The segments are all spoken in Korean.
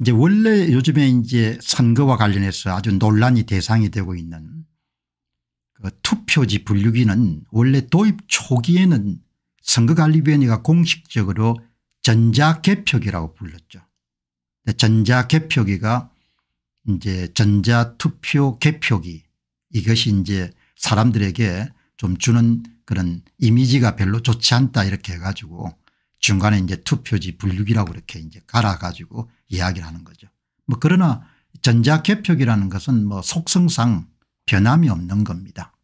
이제 원래 요즘에 이제 선거와 관련해서 아주 논란이 대상이 되고 있는 그 투표지 분류기는 원래 도입 초기에는 선거관리위원회가 공식적으로 전자개표기라고 불렀죠. 전자개표기가 이제 전자투표 개표기 이것이 이제 사람들에게 좀 주는 그런 이미지가 별로 좋지 않다 이렇게 해가지고 중간에 이제 투표지 분류기라고 이렇게 이제 갈아 가지고 이야기를 하는 거죠. 뭐 그러나 전자개표기라는 것은 뭐 속성상 변함이 없는 겁니다.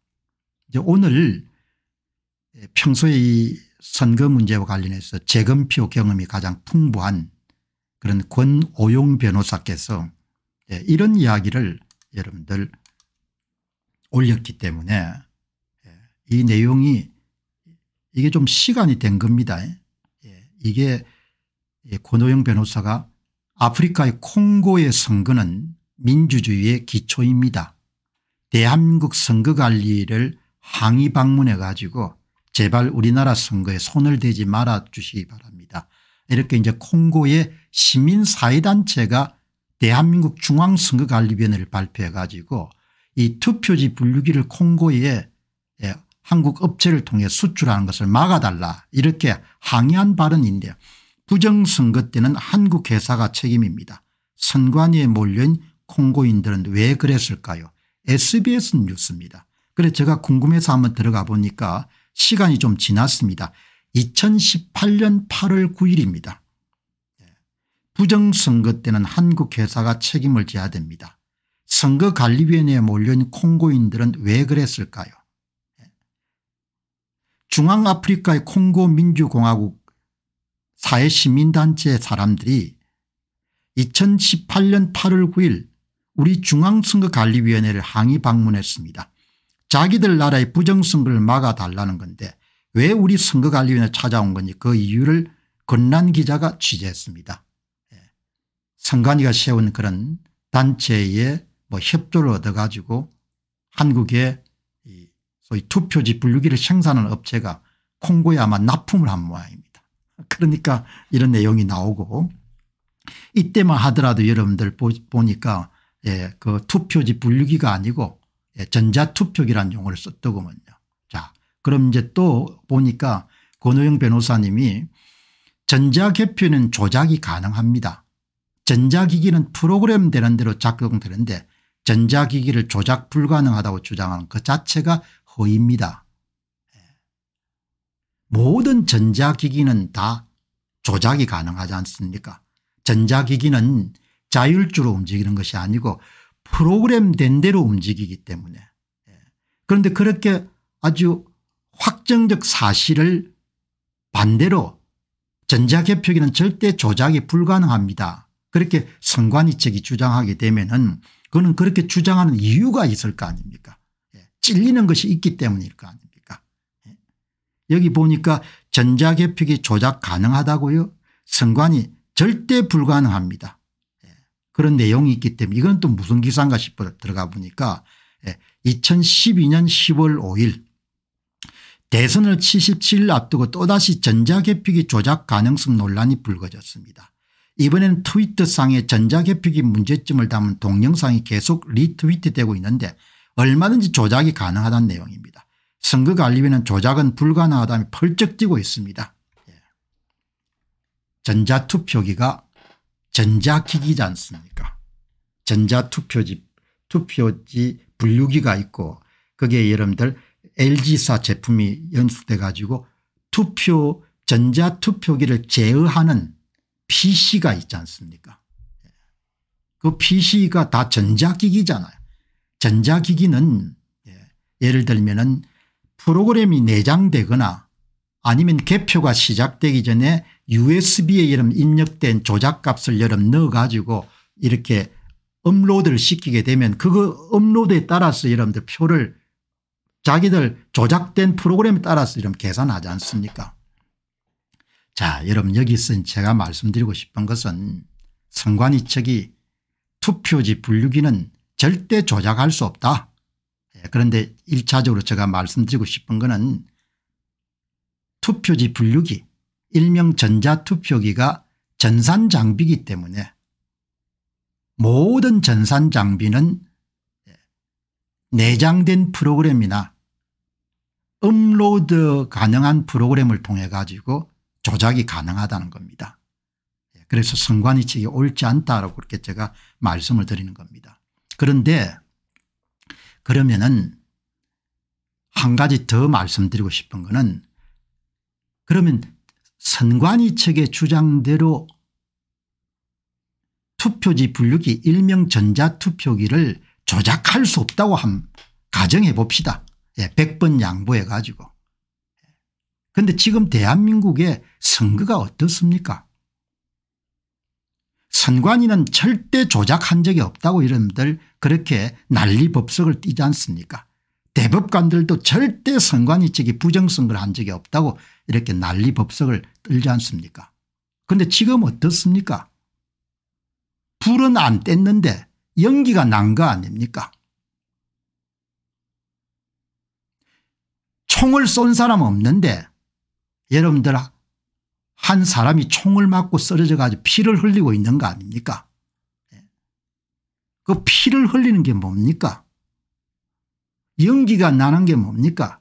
이제 오늘 평소에 이 선거 문제와 관련해서 재검표 경험이 가장 풍부한 그런 권오용 변호사께서 예, 이런 이야기를 여러분들 올렸기 때문에 예, 이 내용이 이게 좀 시간이 된 겁니다. 이게 권호영 변호사가 아프리카의 콩고의 선거는 민주주의의 기초입니다. 대한민국 선거관리를 항의 방문해 가지고 제발 우리나라 선거에 손을 대지 말아 주시기 바랍니다. 이렇게 이제 콩고의 시민사회단체가 대한민국 중앙선거관리위원회를 발표해 가지고 이 투표지 분류기를 콩고에 예, 한국 업체를 통해 수출하는 것을 막아달라 이렇게 항의한 발언인데 요 부정선거 때는 한국 회사가 책임입니다. 선관위에 몰려인 콩고인들은 왜 그랬을까요 sbs 뉴스입니다. 그래 제가 궁금해서 한번 들어가 보니까 시간이 좀 지났습니다. 2018년 8월 9일입니다. 부정선거 때는 한국 회사가 책임을 져야 됩니다. 선거관리위원회에 몰려인 콩고인들은 왜 그랬을까요 중앙아프리카의 콩고 민주공화국 사회시민단체 사람들이 2018년 8월 9일 우리 중앙선거관리위원회를 항의 방문했습니다. 자기들 나라의 부정선거를 막아달라는 건데 왜 우리 선거관리위원회 찾아온 건지 그 이유를 건난 기자가 취재했습니다. 예. 선관위가 세운 그런 단체의 뭐 협조를 얻어가지고 한국의 소위 투표지 분류기를 생산하는 업체가 콩고에 아마 납품을 한 모양입니다. 그러니까 이런 내용이 나오고 이때만 하더라도 여러분들 보니까 예, 그 투표지 분류기가 아니고 예, 전자투표기란 용어를 썼더구먼요. 자, 그럼 이제 또 보니까 권호영 변호사님이 전자개표는 조작이 가능합니다. 전자기기는 프로그램 되는 대로 작동되는데 전자기기를 조작 불가능하다고 주장하는 그 자체가 허입니다. 예. 모든 전자기기는 다 조작이 가능하지 않습니까 전자기기는 자율주로 움직이는 것이 아니고 프로그램된 대로 움직이기 때문에 예. 그런데 그렇게 아주 확정적 사실을 반대로 전자개표기는 절대 조작이 불가능합니다. 그렇게 선관위책이 주장하게 되면 은 그는 그렇게 주장하는 이유가 있을 거 아닙니까 찔리는 것이 있기 때문일 거 아닙니까 예? 여기 보니까 전자개표기 조작 가능하다고요 선관이 절대 불가능합니다. 예. 그런 내용이 있기 때문에 이건 또 무슨 기사인가 싶어 들어가 보니까 2012년 10월 5일 대선을 77일 앞두고 또다시 전자개표기 조작 가능성 논란이 불거졌습니다. 이번에는 트위터상에 전자개표기 문제점을 담은 동영상이 계속 리트위트되고 있는데 얼마든지 조작이 가능하다는 내용입니다. 선거관리위는 조작은 불가능하다며 펄쩍 뛰고 있습니다. 예. 전자투표기가 전자기기지 않습니까 전자투표지 투표지 분류기가 있고 그게 여러분들 LG사 제품이 연수돼 가지고 투표 전자투표기를 제어하는 PC가 있지 않습니까 예. 그 PC가 다 전자기기잖아요. 전자기기는 예, 예를 들면 프로그램이 내장되거나 아니면 개표가 시작되기 전에 usb에 여름 입력된 조작값을 여름 넣어 가지고 이렇게 업로드를 시키게 되면 그거 업로드에 따라서 여러분들 표를 자기들 조작된 프로그램에 따라서 이런 계산하지 않습니까 자 여러분 여기서 제가 말씀드리고 싶은 것은 선관위 측이 투표지 분류기는 절대 조작할 수 없다. 예, 그런데 1차적으로 제가 말씀드리고 싶은 것은 투표지 분류기 일명 전자투표기가 전산장비이기 때문에 모든 전산장비는 예, 내장된 프로그램이나 업로드 가능한 프로그램을 통해 가지고 조작이 가능하다는 겁니다. 예, 그래서 선관위측이 옳지 않다라고 그렇게 제가 말씀을 드리는 겁니다. 그런데 그러면은 한 가지 더 말씀드리고 싶은 거는 그러면 선관위 측의 주장대로 투표지 분류기 일명 전자투표기를 조작할 수 없다고 함 가정해 봅시다. 예, 100번 양보해 가지고. 그런데 지금 대한민국의 선거가 어떻습니까 선관위는 절대 조작한 적이 없다고 여러분들 그렇게 난리법석을 띄지 않습니까 대법관들도 절대 선관위 측이 부정선거를 한 적이 없다고 이렇게 난리법석을 떨지 않습니까 그런데 지금 어떻습니까 불은 안 뗐는데 연기가 난 거 아닙니까 총을 쏜 사람 없는데 여러분들 한 사람이 총을 맞고 쓰러져 가지고 피를 흘리고 있는 거 아닙니까 예. 그 피를 흘리는 게 뭡니까 연기가 나는 게 뭡니까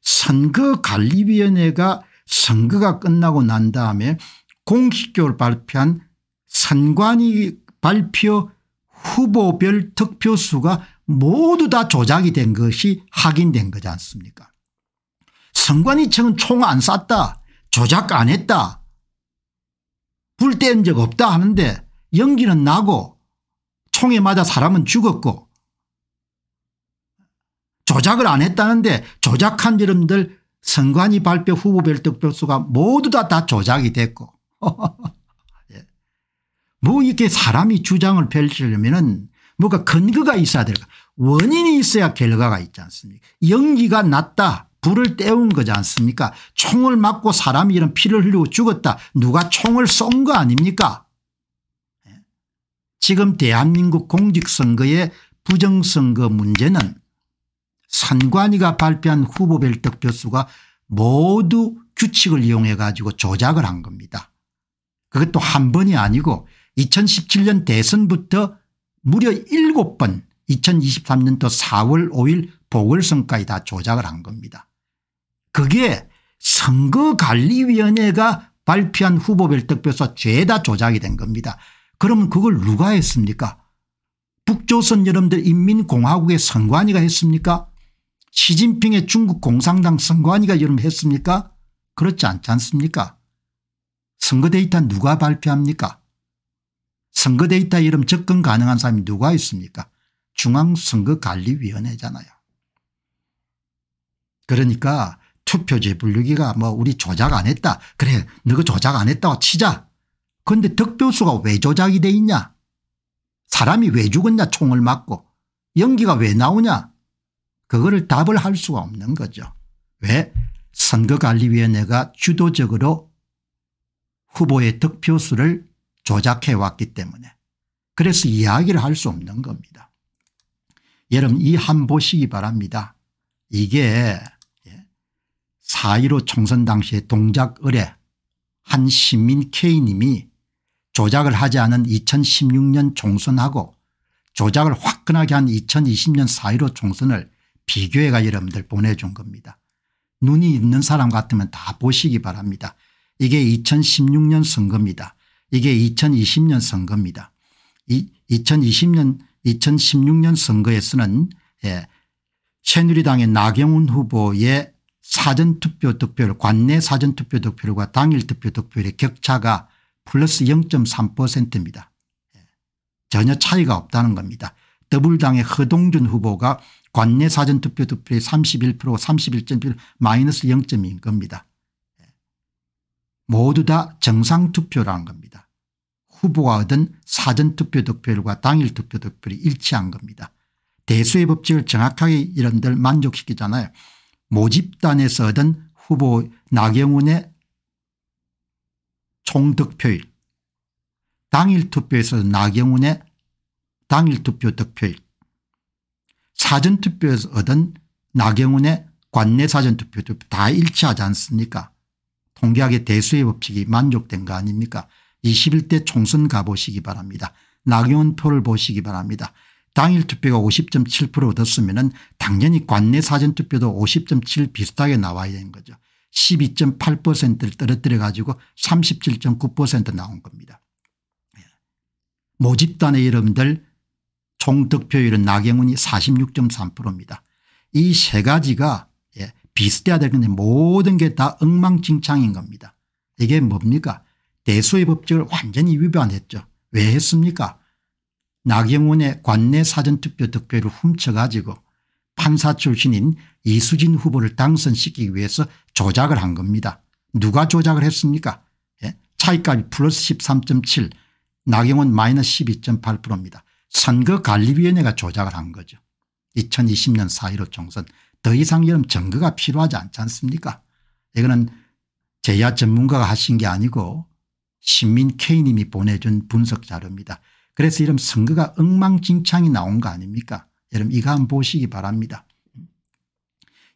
선거관리위원회가 선거가 끝나고 난 다음에 공식적으로 발표한 선관위 발표 후보별 득표수가 모두 다 조작이 된 것이 확인된 거지 않습니까 선관위 측은 총 안 쐈다 조작 안 했다. 불뗀적 없다 하는데 연기는 나고 총에 맞아 사람은 죽었고 조작을 안 했다는데 조작한 여러들 선관위 발표 후보 별득표수가 모두 다, 다 조작이 됐고 예. 뭐 이렇게 사람이 주장을 펼치려면은 뭔가 근거가 있어야 될까 원인이 있어야 결과가 있지 않습니까 연기가 났다 불을 때운 거지 않습니까 총을 맞고 사람이 이런 피를 흘리고 죽었다 누가 총을 쏜 거 아닙니까 예? 지금 대한민국 공직선거의 부정선거 문제는 선관위가 발표한 후보별 득표수가 모두 규칙을 이용해 가지고 조작을 한 겁니다. 그것도 한 번이 아니고 2017년 대선부터 무려 7번 2023년도 4월 5일 보궐선까지 다 조작을 한 겁니다. 그게 선거관리위원회가 발표한 후보별 득표수 죄다 조작이 된 겁니다. 그러면 그걸 누가 했습니까 북조선 여러분들 인민공화국의 선관위가 했습니까 시진핑의 중국 공산당 선관위가 여러분 했습니까 그렇지 않지 않습니까 선거 데이터 누가 발표합니까 선거 데이터 이름 접근 가능한 사람이 누가 있습니까 중앙선거관리위원회잖아요 그러니까 투표지 분류기가 뭐 우리 조작 안 했다. 그래 너가 조작 안 했다고 치자. 그런데 득표수가 왜 조작이 돼 있냐. 사람이 왜 죽었냐 총을 맞고 연기가 왜 나오냐. 그거를 답을 할 수가 없는 거죠. 왜 선거관리위원회가 주도적으로 후보의 득표수를 조작해 왔기 때문에 그래서 이야기를 할 수 없는 겁니다. 여러분 이 한 보시기 바랍니다. 이게 4.15 총선 당시의 동작 의뢰 한 시민 K님이 조작을 하지 않은 2016년 총선하고 조작을 화끈하게 한 2020년 4.15 총선을 비교해가 여러분들 보내준 겁니다. 눈이 있는 사람 같으면 다 보시기 바랍니다. 이게 2016년 선거입니다. 이게 2020년 선거입니다. 이 2020년 2016년 선거에서는 예, 새누리당의 나경원 후보의 사전투표 득표율 관내 사전투표 득표율과 당일 투표 득표율의 격차가 플러스 0.3%입니다. 예. 전혀 차이가 없다는 겁니다. 더불당의 허동준 후보가 관내 사전투표 득표율이 31% 31.1 마이너스 0.2인 겁니다. 예. 모두 다 정상투표라는 겁니다. 후보가 얻은 사전투표 득표율과 당일 투표 득표율이 일치한 겁니다. 대수의 법칙을 정확하게 이런들 만족시키잖아요. 모집단에서 얻은 후보 나경원의 총득표율 당일 투표에서 나경원의 당일 투표 득표율 사전 투표에서 얻은 나경원의 관내 사전 투표 다 일치하지 않습니까 통계학의 대수의 법칙이 만족된 거 아닙니까 21대 총선 가보시기 바랍니다. 나경원 표를 보시기 바랍니다. 당일 투표가 50.7% 얻었으면 당연히 관내 사전투표도 50.7 비슷하게 나와야 되는 거죠. 12.8%를 떨어뜨려 가지고 37.9% 나온 겁니다. 예. 모집단의 이름들 총 득표율은 나경원이 46.3%입니다. 이 세 가지가 예, 비슷해야 되는데 모든 게 다 엉망진창인 겁니다. 이게 뭡니까 대수의 법칙을 완전히 위반했죠. 왜 했습니까 나경원의 관내 사전투표 득표를 훔쳐가지고 판사 출신인 이수진 후보를 당선시키기 위해서 조작을 한 겁니다. 누가 조작을 했습니까 예? 차이값이 플러스 13.7 나경원 마이너스 12.8%입니다. 선거관리위원회가 조작을 한 거죠. 2020년 4.15 총선 더 이상 이런 증거가 필요하지 않지 않습니까 이거는 제야 전문가가 하신 게 아니고 신민 케이님이 보내준 분석 자료입니다. 그래서 이런 선거가 엉망진창이 나온 거 아닙니까 여러분 이거 한번 보시기 바랍니다.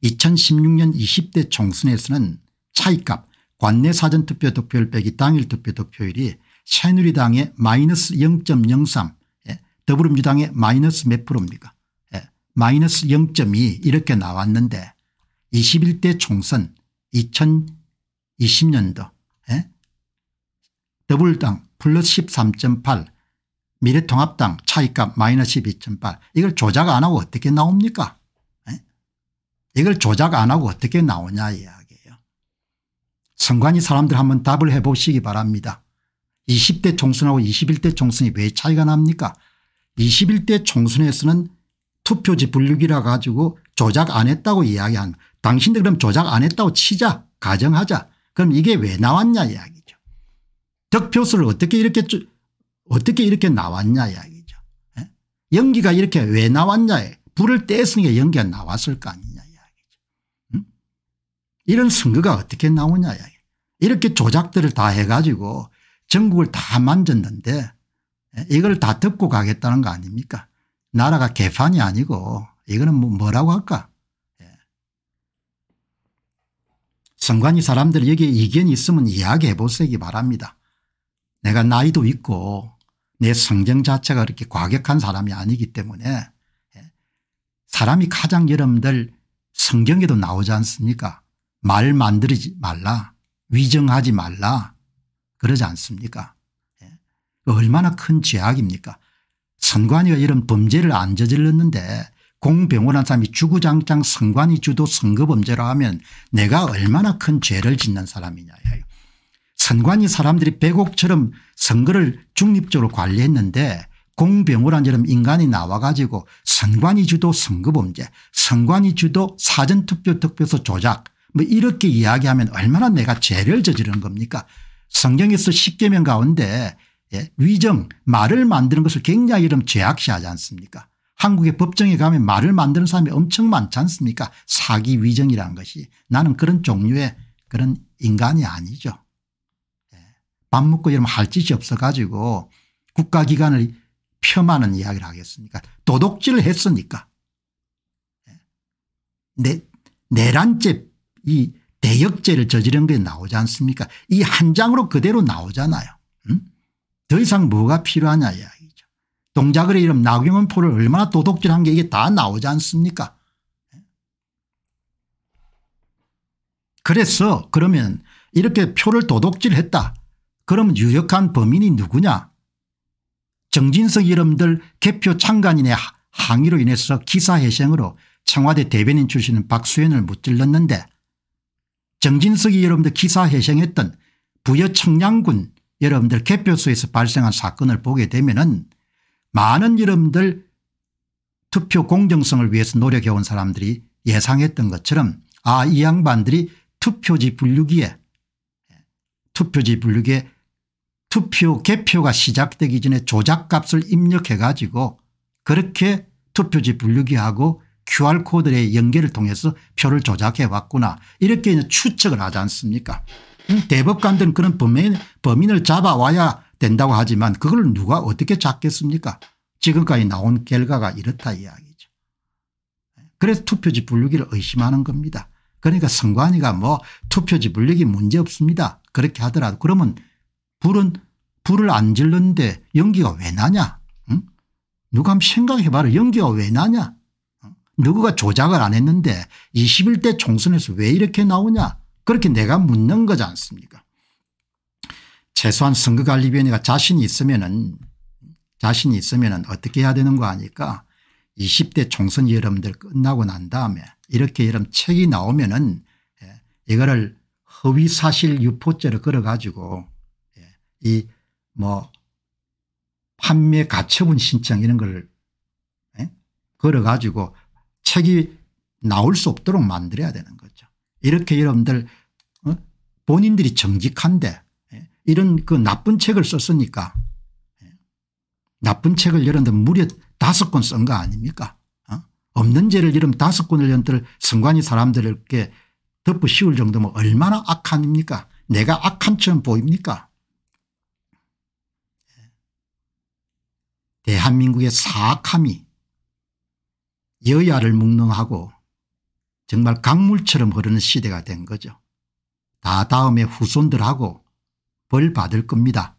2016년 20대 총선에서는 차이값 관내 사전투표 득표율 빼기 당일 투표 득표율이 새누리당의 마이너스 0.03 예, 더불어민주당의 마이너스 몇 프로입니까 예, 마이너스 0.2 이렇게 나왔는데 21대 총선 2020년도 예, 더불당 플러스 13.8 미래통합당 차익값 마이너스 12.8 이걸 조작 안 하고 어떻게 나옵니까 에? 예? 이걸 조작 안 하고 어떻게 나오냐 이야기예요. 선관위 사람들 한번 답을 해보시기 바랍니다. 20대 총선하고 21대 총선이 왜 차이가 납니까 21대 총선에서는 투표지 분류기라 가지고 조작 안 했다고 이야기한 당신들 그럼 조작 안 했다고 치자 가정하자 그럼 이게 왜 나왔냐 이야기죠. 득표수를 어떻게 이렇게 어떻게 이렇게 나왔냐 이야기죠. 예? 연기가 이렇게 왜 나왔냐에 불을 뗐으니까 연기가 나왔을 거 아니냐 이야기죠. 음? 이런 선거가 어떻게 나오냐 이야기. 이렇게 조작들을 다 해가지고 전국을 다 만졌는데 예? 이걸 다 덮고 가겠다는 거 아닙니까? 나라가 개판이 아니고 이거는 뭐, 뭐라고 할까? 예. 선관위 사람들 여기에 이견이 있으면 이야기해 보세기 바랍니다. 내가 나이도 있고 내성경 자체가 그렇게 과격한 사람이 아니기 때문에 예, 사람이 가장 여러분들 성경에도 나오지 않습니까 말 만들지 말라 위정하지 말라 그러지 않습니까 예, 얼마나 큰 죄악입니까 선관위가 이런 범죄를 안 저질렀는데 공병원한 사람이 주구장창 선관위 주도 선거범죄로 하면 내가 얼마나 큰 죄를 짓는 사람이냐 선관위 사람들이 백옥처럼 선거를 중립적으로 관리했는데 공병호란처럼 인간이 나와 가지고 선관위 주도 선거범죄 선관위 주도 사전투표 특표소 조작 뭐 이렇게 이야기하면 얼마나 내가 죄를 저지르는 겁니까 성경에서 십계명 가운데 예, 위정 말을 만드는 것을 굉장히 이름 죄악시하지 않습니까 한국의 법정에 가면 말을 만드는 사람이 엄청 많지 않습니까 사기 위정이라는 것이 나는 그런 종류의 그런 인간이 아니죠. 밥 먹고 이러면 할 짓이 없어가지고 국가기관을 폄하는 이야기를 하겠습니까 도덕질을 했으니까. 네, 내란죄 이 대역죄를 저지른 게 나오지 않습니까 이 한 장으로 그대로 나오잖아요. 음? 더 이상 뭐가 필요하냐 이야기죠. 동작을 이름 나경원포를 얼마나 도둑질한 게 이게 다 나오지 않습니까 예. 그래서 그러면 이렇게 표를 도둑질했다 그럼 유력한 범인이 누구냐 정진석 이름들 개표 창간인의 항의로 인해서 기사회생으로 청와대 대변인 출신 박수현을 무찔렀는데 정진석이 여러분들 기사회생했던 부여 청량군 여러분들 개표소에서 발생한 사건을 보게 되면 은 많은 여러분들 투표 공정성을 위해서 노력해온 사람들이 예상했던 것처럼 아이 양반들이 투표지 분류기에 투표지 분류기에 투표 개표가 시작되기 전에 조작값을 입력해 가지고 그렇게 투표지 분류기하고 QR코드의 연계를 통해서 표를 조작해 왔구나 이렇게 이제 추측을 하지 않습니까 대법관들은 그런 범인, 범인을 잡아와야 된다고 하지만 그걸 누가 어떻게 잡겠습니까 지금까지 나온 결과가 이렇다 이야기죠. 그래서 투표지 분류기를 의심하는 겁니다. 그러니까 선관위가 뭐 투표지 분류기 문제 없습니다. 그렇게 하더라도 그러면 불은 불을 안 질렀는데 연기가 왜 나냐 응? 누가 한번 생각해봐라 연기가 왜 나냐 응? 누구가 조작을 안 했는데 21대 총선에서 왜 이렇게 나오냐 그렇게 내가 묻는 거지 않습니까 최소한 선거관리위원회가 자신이 있으면 은 자신이 있으면 은 어떻게 해야 되는 거 아니까 20대 총선 여러분들 끝나고 난 다음에 이렇게 이런 책이 나오면 은 예, 이거를 허위사실 유포죄를 걸어가지고 이뭐 판매 가처분 신청 이런 걸 예? 걸어가지고 책이 나올 수 없도록 만들어야 되는 거죠. 이렇게 여러분들 어? 본인들이 정직한데 예? 이런 그 나쁜 책을 썼으니까 예? 나쁜 책을 여러분들 무려 다섯 권 쓴 거 아닙니까? 어? 없는 죄를 여러분 다섯 권을 여러분들 선관이 사람들에게 덮어 씌울 정도면 얼마나 악한입니까? 내가 악한 처럼 보입니까? 대한민국의 사악함이 여야를 묵능하고 정말 강물처럼 흐르는 시대가 된 거죠. 다 다음에 후손들하고 벌 받을 겁니다.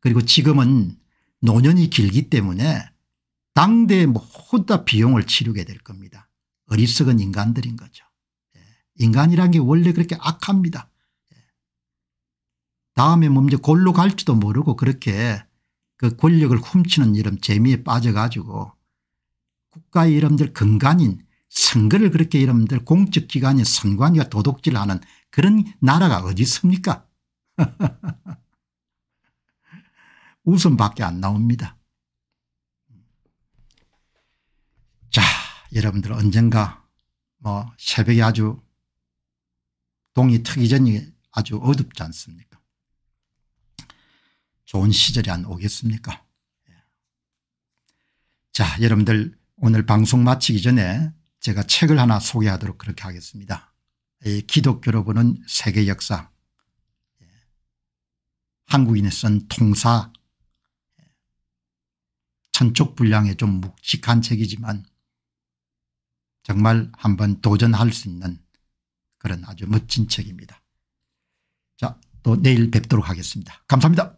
그리고 지금은 노년이 길기 때문에 당대에 모두 다 비용을 치르게 될 겁니다. 어리석은 인간들인 거죠. 예. 인간이란 게 원래 그렇게 악합니다. 예. 다음에 뭐이 골로 갈지도 모르고 그렇게 그 권력을 훔치는 이름 재미에 빠져가지고 국가의 이름들 근간인 선거를 그렇게 이름들 공적기관인 선관위가 도둑질하는 그런 나라가 어디 있습니까 웃음밖에 안 나옵니다. 자 여러분들 언젠가 뭐 새벽에 아주 동이 트기 전이 아주 어둡지 않습니까 좋은 시절이 안 오겠습니까? 예. 자, 여러분들 오늘 방송 마치기 전에 제가 책을 하나 소개하도록 그렇게 하겠습니다. 기독교로 보는 세계 역사 예. 한국인이 쓴 통사 예. 천쪽 분량의 좀 묵직한 책이지만 정말 한번 도전할 수 있는 그런 아주 멋진 책입니다. 자, 또 내일 뵙도록 하겠습니다. 감사합니다.